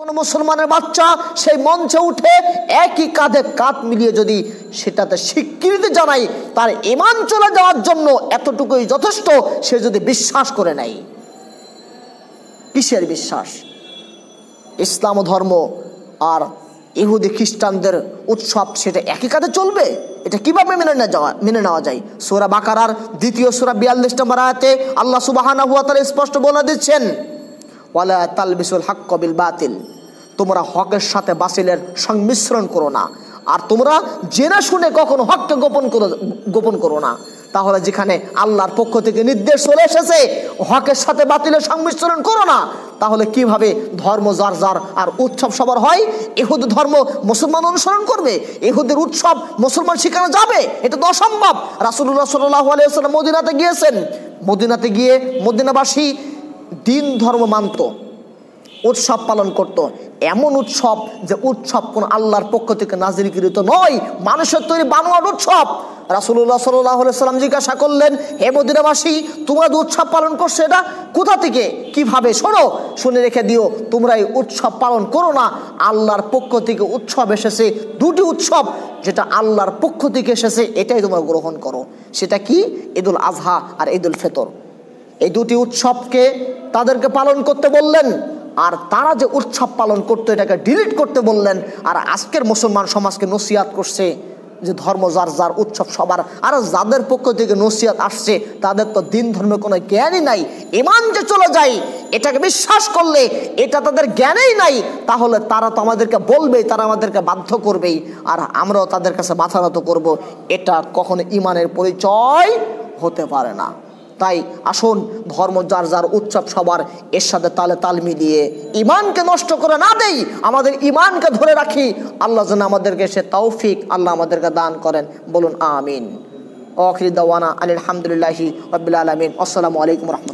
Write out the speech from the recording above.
কোন মুসলমানের বাচ্চা সেই মঞ্চে উঠে একই কাঁধে কাঁধ মিলিয়ে যদি সেটাতে স্বীকৃতি জানাই তার ইমান চলে যাওয়ার জন্য এতটুকুই যথেষ্ট সে যদি বিশ্বাস করে নেয় কিসের বিশ্বাস ইসলাম ধর্ম আর ইহুদি খ্রিস্টানদের উৎসব সেটা একই কাঁধে চলবে এটা কিভাবে মেনে না যাওয়া মেনে নেওয়া যায় সোরা বাকারার দ্বিতীয় সোরা বিয়াল্লিশ নম্বর আয়াতে আল্লাহ সুবাহানা হুয়া স্পষ্ট বলে দিচ্ছেন ওয়ালা তালবিসুল কবিল বাতিল তোমরা হকের সাথে বাতিলের সংমিশ্রণ করো না আর তোমরা জেনে শুনে কখনো হককে গোপন করো গোপন করো না তাহলে যেখানে আল্লাহর পক্ষ থেকে নির্দেশ চলে এসেছে হকের সাথে বাতিলের সংমিশ্রণ করো না তাহলে কিভাবে ধর্ম যার যার আর উৎসব সবার হয় এহুদ ধর্ম মুসলমান অনুসরণ করবে এহুদের উৎসব মুসলমান শিখানো যাবে এটা তো অসম্ভব রাসুল্লাহ সাল্লাহ আলিয়া মদিনাতে গিয়েছেন মদিনাতে গিয়ে মদিনাবাসী দিন ধর্ম মানত উৎসব পালন করত। এমন উৎসব যে উৎসব কোন আল্লাহর পক্ষ থেকে নাজিরিকৃত নয় মানুষের তৈরি বানোয়ার উৎসব রাসুল্লাহ সাল্লাম জিজ্ঞাসা করলেন হে মদিনাবাসী তোমরা যে উৎসব পালন করছো এটা কোথা থেকে কিভাবে শোনো শুনে রেখে দিও তোমরা এই উৎসব পালন করো না আল্লাহর পক্ষ থেকে উৎসব এসেছে দুটি উৎসব যেটা আল্লাহর পক্ষ থেকে এসেছে এটাই তোমরা গ্রহণ করো সেটা কি ঈদুল আজহা আর ঈদুল ফেতর এই দুটি উৎসবকে তাদেরকে পালন করতে বললেন আর তারা যে উৎসব পালন করতো এটাকে ডিলিট করতে বললেন আর আজকের মুসলমান সমাজকে নসিয়াত করছে যে ধর্ম যার যার উৎসব সবার আর যাদের পক্ষ থেকে নসিয়াত আসছে তাদের তো দিন ধর্মের কোনো জ্ঞানই নাই ইমান যে চলে যায় এটাকে বিশ্বাস করলে এটা তাদের জ্ঞানেই নাই তাহলে তারা তো আমাদেরকে বলবেই তারা আমাদেরকে বাধ্য করবেই আর আমরাও তাদের কাছে মাথা নত করবো এটা কখনো ইমানের পরিচয় হতে পারে না তাই আসুন ধর্ম যার যার উৎসব সবার এর সাথে তালে তাল মিলিয়ে ইমানকে নষ্ট করে না দেই আমাদের ইমানকে ধরে রাখি আল্লাহ যেন আমাদেরকে সে তৌফিক আল্লাহ আমাদেরকে দান করেন বলুন আমিন ওখরি দাওয়ানা আলহামদুলিল্লাহি রবিল আলমিন আসসালামু আলাইকুম রহমত